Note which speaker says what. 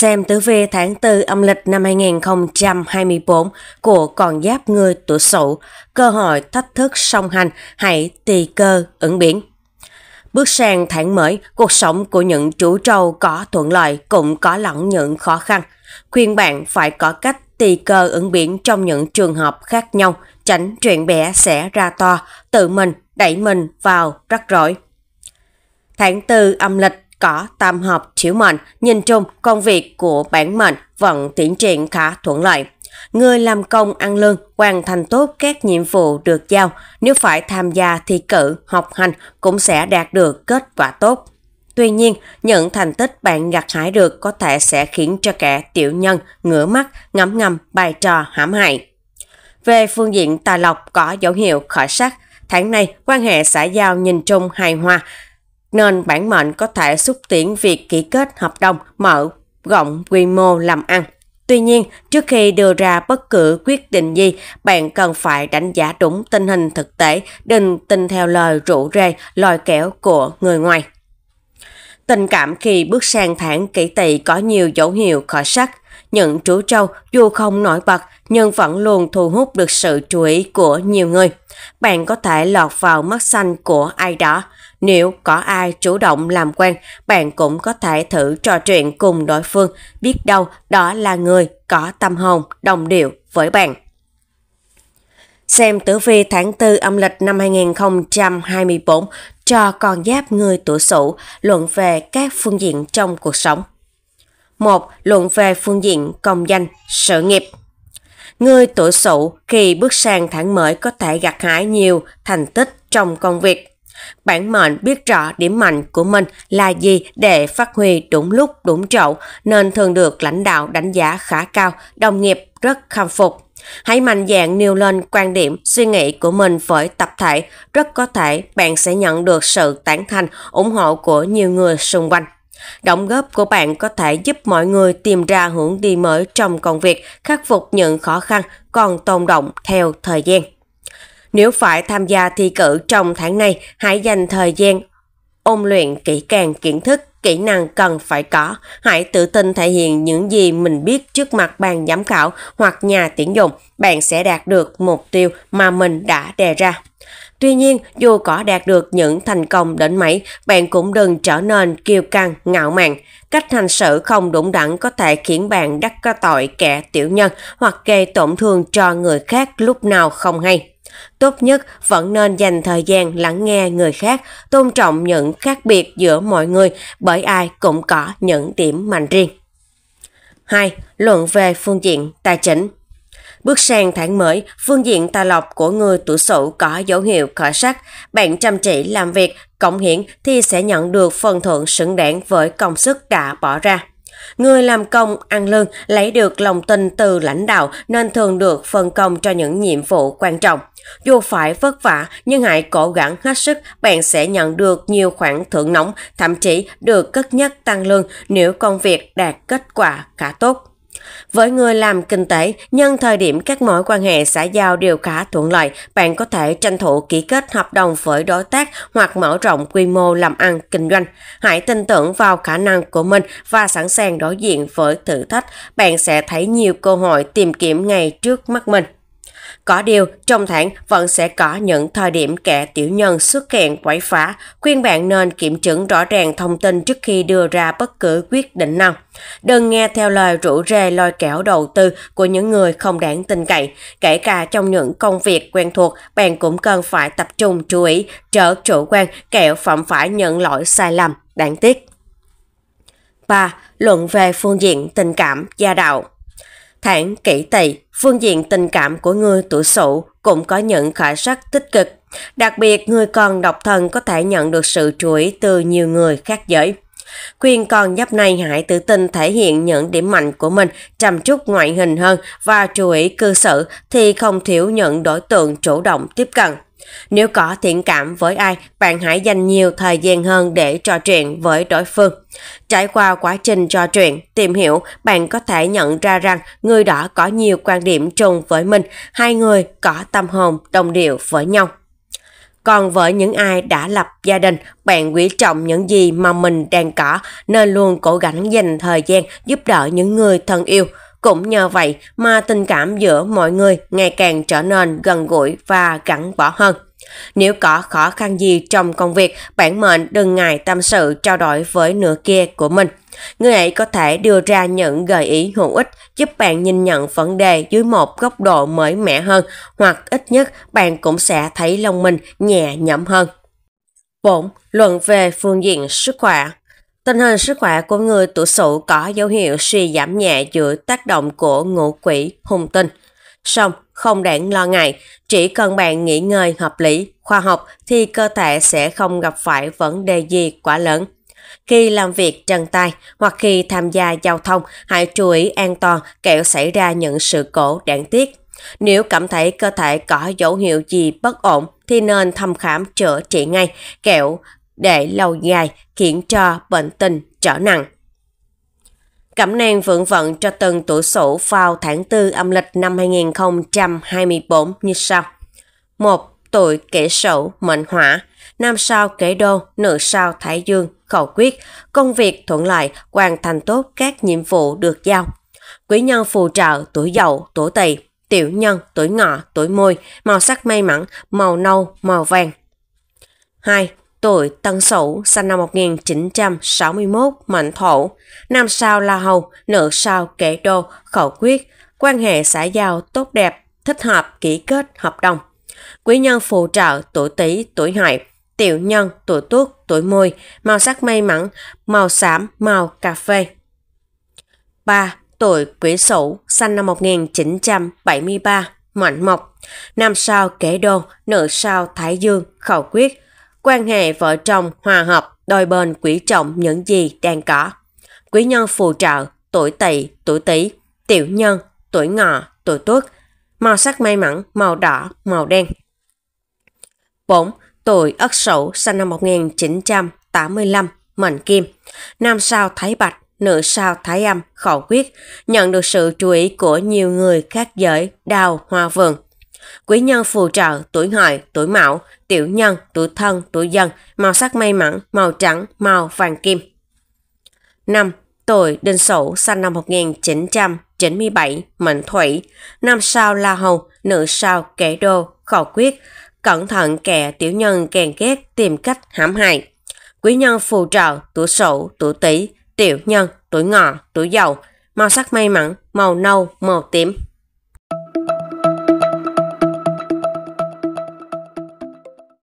Speaker 1: xem tử vi tháng 4 âm lịch năm 2024 của con giáp người tuổi sửu, cơ hội thách thức song hành, hãy tùy cơ ứng biến. Bước sang tháng mới, cuộc sống của những chủ trâu có thuận lợi cũng có lẫn những khó khăn. Khuyên bạn phải có cách tùy cơ ứng biến trong những trường hợp khác nhau, tránh chuyện bé sẽ ra to, tự mình đẩy mình vào rắc rối. Tháng 4 âm lịch có tam hợp chiếu mệnh, nhìn chung công việc của bản mệnh vẫn tiến triển khá thuận lợi. Người làm công ăn lương hoàn thành tốt các nhiệm vụ được giao, nếu phải tham gia thi cử, học hành cũng sẽ đạt được kết quả tốt. Tuy nhiên, những thành tích bạn gặt hái được có thể sẽ khiến cho kẻ tiểu nhân ngửa mắt ngắm ngầm bài trò hãm hại. Về phương diện tài lộc có dấu hiệu khởi sắc, tháng này quan hệ xã giao nhìn chung hài hòa, nên bản mệnh có thể xúc tiến việc ký kết hợp đồng mở rộng quy mô làm ăn. Tuy nhiên, trước khi đưa ra bất cứ quyết định gì, bạn cần phải đánh giá đúng tình hình thực tế, đừng tin theo lời rủ rê, lòi kẽo của người ngoài. Tình cảm khi bước sang tháng kỷ tỵ có nhiều dấu hiệu khởi sắc những chú trâu dù không nổi bật nhưng vẫn luôn thu hút được sự chú ý của nhiều người. Bạn có thể lọt vào mắt xanh của ai đó. Nếu có ai chủ động làm quen, bạn cũng có thể thử trò chuyện cùng đối phương, biết đâu đó là người có tâm hồn đồng điệu với bạn. Xem tử vi tháng 4 âm lịch năm 2024 cho con giáp người tuổi sửu luận về các phương diện trong cuộc sống một Luận về phương diện công danh, sự nghiệp. Người tuổi sửu khi bước sang tháng mới có thể gặt hái nhiều thành tích trong công việc. Bản mệnh biết rõ điểm mạnh của mình là gì để phát huy đúng lúc đúng chỗ nên thường được lãnh đạo đánh giá khá cao, đồng nghiệp rất khâm phục. Hãy mạnh dạn nêu lên quan điểm, suy nghĩ của mình với tập thể, rất có thể bạn sẽ nhận được sự tán thành, ủng hộ của nhiều người xung quanh. Đóng góp của bạn có thể giúp mọi người tìm ra hướng đi mới trong công việc, khắc phục những khó khăn còn tồn động theo thời gian. Nếu phải tham gia thi cử trong tháng này, hãy dành thời gian ôn luyện kỹ càng kiến thức, kỹ năng cần phải có. Hãy tự tin thể hiện những gì mình biết trước mặt ban giám khảo hoặc nhà tuyển dụng. Bạn sẽ đạt được mục tiêu mà mình đã đề ra. Tuy nhiên, dù có đạt được những thành công đến mấy, bạn cũng đừng trở nên kiêu căng, ngạo mạn. Cách hành xử không đúng đắn có thể khiến bạn đắc có tội kẻ tiểu nhân hoặc gây tổn thương cho người khác lúc nào không hay. Tốt nhất vẫn nên dành thời gian lắng nghe người khác, tôn trọng những khác biệt giữa mọi người bởi ai cũng có những điểm mạnh riêng. 2. Luận về phương diện tài chính Bước sang tháng mới, phương diện tài lộc của người tuổi sửu có dấu hiệu khởi sắc. Bạn chăm chỉ làm việc, cống hiến thì sẽ nhận được phần thưởng xứng đáng với công sức đã bỏ ra. Người làm công, ăn lương, lấy được lòng tin từ lãnh đạo nên thường được phân công cho những nhiệm vụ quan trọng. Dù phải vất vả nhưng hãy cố gắng hết sức, bạn sẽ nhận được nhiều khoản thưởng nóng, thậm chí được cất nhắc tăng lương nếu công việc đạt kết quả khá tốt. Với người làm kinh tế, nhân thời điểm các mối quan hệ xã giao đều khá thuận lợi, bạn có thể tranh thủ ký kết hợp đồng với đối tác hoặc mở rộng quy mô làm ăn kinh doanh. Hãy tin tưởng vào khả năng của mình và sẵn sàng đối diện với thử thách. Bạn sẽ thấy nhiều cơ hội tìm kiếm ngay trước mắt mình. Có điều, trong tháng vẫn sẽ có những thời điểm kẻ tiểu nhân xuất hiện quấy phá, khuyên bạn nên kiểm chứng rõ ràng thông tin trước khi đưa ra bất cứ quyết định nào. Đừng nghe theo lời rủ rê lôi kéo đầu tư của những người không đáng tin cậy, kể cả trong những công việc quen thuộc, bạn cũng cần phải tập trung chú ý, trở chủ quan, kẻo phạm phải những lỗi sai lầm, đáng tiếc. 3. Luận về phương diện tình cảm, gia đạo hãng kỹ tỵ, phương diện tình cảm của người tuổi sửu cũng có những khởi sắc tích cực. Đặc biệt, người còn độc thân có thể nhận được sự chú ý từ nhiều người khác giới. Khuyên con giáp này hãy tự tin thể hiện những điểm mạnh của mình, chăm chút ngoại hình hơn và chú ý cư xử thì không thiếu những đối tượng chủ động tiếp cận. Nếu có thiện cảm với ai, bạn hãy dành nhiều thời gian hơn để trò chuyện với đối phương. Trải qua quá trình trò chuyện, tìm hiểu, bạn có thể nhận ra rằng người đó có nhiều quan điểm trùng với mình, hai người có tâm hồn đồng điệu với nhau. Còn với những ai đã lập gia đình, bạn quý trọng những gì mà mình đang có nên luôn cố gắng dành thời gian giúp đỡ những người thân yêu – cũng nhờ vậy mà tình cảm giữa mọi người ngày càng trở nên gần gũi và gắn bó hơn. Nếu có khó khăn gì trong công việc, bản mệnh đừng ngại tâm sự trao đổi với nửa kia của mình. Người ấy có thể đưa ra những gợi ý hữu ích giúp bạn nhìn nhận vấn đề dưới một góc độ mới mẻ hơn hoặc ít nhất bạn cũng sẽ thấy lòng mình nhẹ nhõm hơn. 4. Luận về phương diện sức khỏe Tình hình sức khỏe của người tuổi sụ có dấu hiệu suy giảm nhẹ dưới tác động của ngũ quỷ hung tinh. Song, không đáng lo ngại, chỉ cần bạn nghỉ ngơi hợp lý, khoa học thì cơ thể sẽ không gặp phải vấn đề gì quá lớn. Khi làm việc chân tay hoặc khi tham gia giao thông, hãy chú ý an toàn kẻo xảy ra những sự cố đáng tiếc. Nếu cảm thấy cơ thể có dấu hiệu gì bất ổn thì nên thăm khám chữa trị ngay, kẻo để lâu dài khiến cho bệnh tình trở nặng. Cẩm nang vượng vận cho từng tuổi sổ vào tháng 4 âm lịch năm 2024 như sau. 1. Tuổi kỷ sửu mệnh hỏa, nam sao kỷ đô, nữ sao thái dương, khẩu quyết, công việc thuận lợi, hoàn thành tốt các nhiệm vụ được giao. Quý nhân phù trợ tuổi dậu, tuổi tỵ, tiểu nhân, tuổi ngọ, tuổi môi, màu sắc may mắn, màu nâu, màu vàng. 2 tuổi Tân Sửu, sinh năm 1961, mệnh thổ, nam sao La Hầu, nữ sao kế Đô, khẩu quyết, quan hệ xã giao tốt đẹp, thích hợp ký kết hợp đồng. Quý nhân phù trợ tuổi Tý, tuổi hại tiểu nhân tuổi Tuất, tuổi Mùi, màu sắc may mắn, màu xám, màu cà phê. 3. Tuổi Quỷ Sửu, sinh năm 1973, mệnh mộc, nam sao kế Đô, nữ sao Thái Dương, khẩu quyết, quan hệ vợ chồng hòa hợp, đôi bên quý trọng những gì đang có. Quý nhân phù trợ, tuổi tỵ, tuổi tý, tiểu nhân, tuổi ngọ, tuổi tuất, màu sắc may mắn, màu đỏ, màu đen. 4. Tuổi Ất Sửu sinh năm 1985, mệnh kim. Nam sao Thái Bạch, nữ sao Thái Âm, khẩu quyết, nhận được sự chú ý của nhiều người khác giới, đào hoa vườn. Quý nhân phù trợ, tuổi hợi, tuổi mão, tiểu nhân, tuổi thân, tuổi dần, màu sắc may mắn, màu trắng, màu vàng kim. 5. Tuổi Đinh Sửu sinh năm 1997, mệnh thủy, năm sao La Hầu, nữ sao Kẻ Đô, khẩu quyết, cẩn thận kẻ tiểu nhân kèn ghét tìm cách hãm hại. Quý nhân phù trợ, tuổi Sửu, tuổi Tý, tiểu nhân, tuổi Ngọ, tuổi Dậu, màu sắc may mắn, màu nâu, màu tím.